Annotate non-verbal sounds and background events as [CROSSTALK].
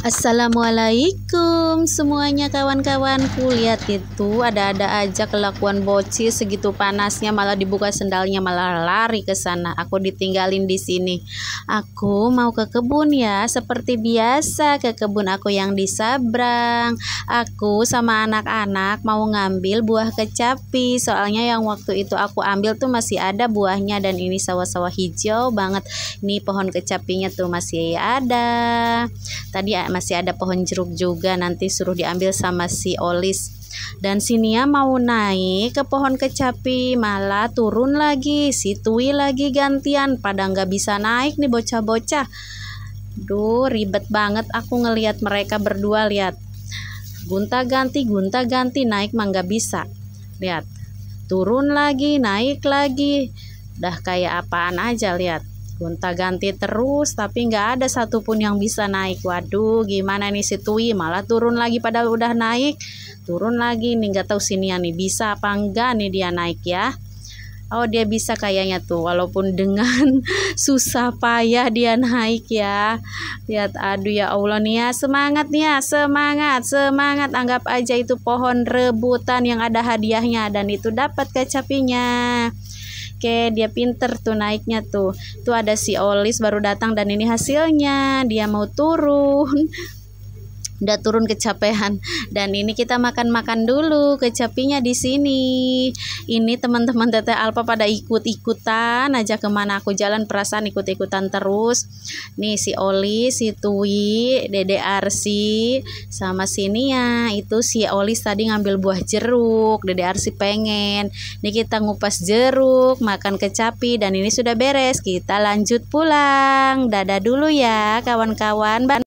Assalamualaikum semuanya kawan-kawanku Lihat itu ada-ada aja kelakuan bocil segitu panasnya malah dibuka sendalnya malah lari ke sana Aku ditinggalin di sini Aku mau ke kebun ya seperti biasa ke kebun aku yang di Sabrang Aku sama anak-anak mau ngambil buah kecapi Soalnya yang waktu itu aku ambil tuh masih ada buahnya dan ini sawah-sawah hijau banget Ini pohon kecapinya tuh masih ada Tadi masih ada pohon jeruk juga nanti suruh diambil sama si Olis dan si Nia mau naik ke pohon kecapi malah turun lagi si Tui lagi gantian pada nggak bisa naik nih bocah-bocah duh ribet banget aku ngeliat mereka berdua lihat gunta ganti gunta ganti naik mangga bisa lihat turun lagi naik lagi dah kayak apaan aja lihat Gonta ganti terus tapi nggak ada satupun yang bisa naik. Waduh gimana nih si Tui malah turun lagi padahal udah naik. Turun lagi nih nggak tahu sinian nih bisa apa enggak nih dia naik ya. Oh dia bisa kayaknya tuh walaupun dengan [LAUGHS] susah payah dia naik ya. Lihat aduh ya Allah nih ya semangat nih ya semangat semangat anggap aja itu pohon rebutan yang ada hadiahnya dan itu dapat kecapinya. Oke, dia pinter tuh naiknya tuh. Tuh ada si Olis baru datang dan ini hasilnya. Dia mau turun udah turun kecapean dan ini kita makan-makan dulu kecapinya di sini ini teman-teman teteh Alpa pada ikut-ikutan aja kemana aku jalan perasaan ikut-ikutan terus nih si Oli si Tui Dede Arsi sama sini ya itu si Oli tadi ngambil buah jeruk Dede Arsi pengen nih kita ngupas jeruk makan kecapi dan ini sudah beres kita lanjut pulang dadah dulu ya kawan-kawan